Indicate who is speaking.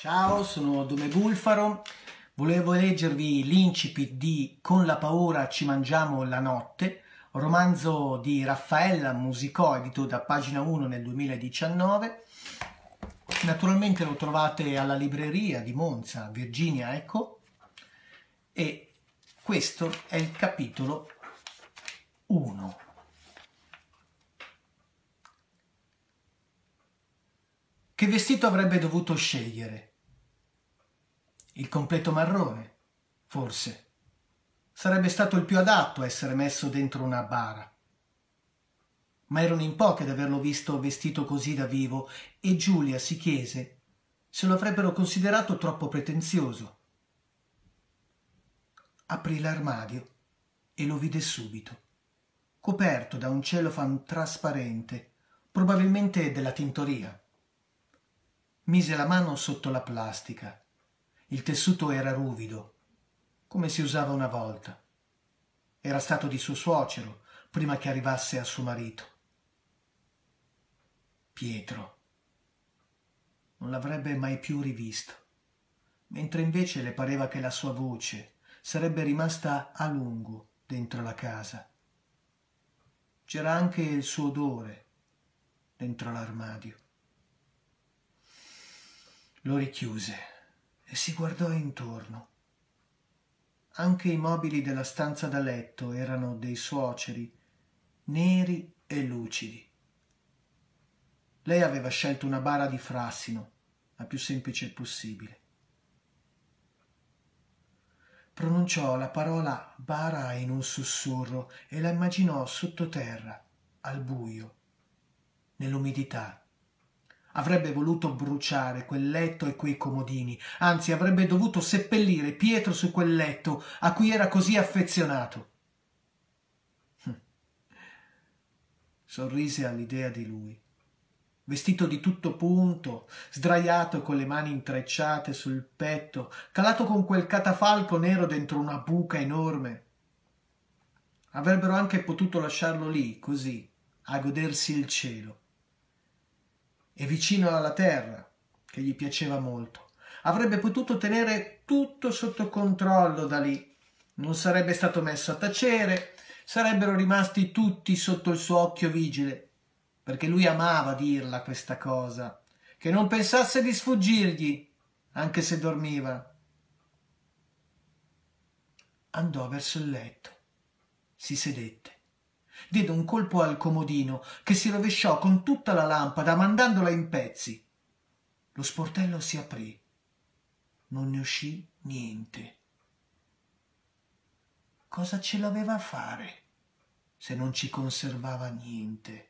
Speaker 1: Ciao, sono Dume Bulfaro. Volevo leggervi l'incipit di Con la paura ci mangiamo la notte, romanzo di Raffaella Musicò, edito da pagina 1 nel 2019. Naturalmente lo trovate alla libreria di Monza, Virginia ecco. e questo è il capitolo 1. Che vestito avrebbe dovuto scegliere? Il completo marrone, forse. Sarebbe stato il più adatto a essere messo dentro una bara. Ma erano in poche ad averlo visto vestito così da vivo e Giulia si chiese se lo avrebbero considerato troppo pretenzioso. Aprì l'armadio e lo vide subito, coperto da un celofan trasparente, probabilmente della tintoria mise la mano sotto la plastica. Il tessuto era ruvido, come si usava una volta. Era stato di suo suocero prima che arrivasse a suo marito. Pietro. Non l'avrebbe mai più rivisto, mentre invece le pareva che la sua voce sarebbe rimasta a lungo dentro la casa. C'era anche il suo odore dentro l'armadio lo richiuse e si guardò intorno. Anche i mobili della stanza da letto erano dei suoceri, neri e lucidi. Lei aveva scelto una bara di frassino, la più semplice possibile. Pronunciò la parola bara in un sussurro e la immaginò sottoterra, al buio, nell'umidità Avrebbe voluto bruciare quel letto e quei comodini, anzi avrebbe dovuto seppellire Pietro su quel letto a cui era così affezionato. Hm. Sorrise all'idea di lui. Vestito di tutto punto, sdraiato con le mani intrecciate sul petto, calato con quel catafalco nero dentro una buca enorme. Avrebbero anche potuto lasciarlo lì, così, a godersi il cielo e vicino alla terra, che gli piaceva molto. Avrebbe potuto tenere tutto sotto controllo da lì. Non sarebbe stato messo a tacere, sarebbero rimasti tutti sotto il suo occhio vigile, perché lui amava dirla questa cosa, che non pensasse di sfuggirgli, anche se dormiva. Andò verso il letto, si sedette diede un colpo al comodino che si rovesciò con tutta la lampada mandandola in pezzi lo sportello si aprì non ne uscì niente cosa ce l'aveva a fare se non ci conservava niente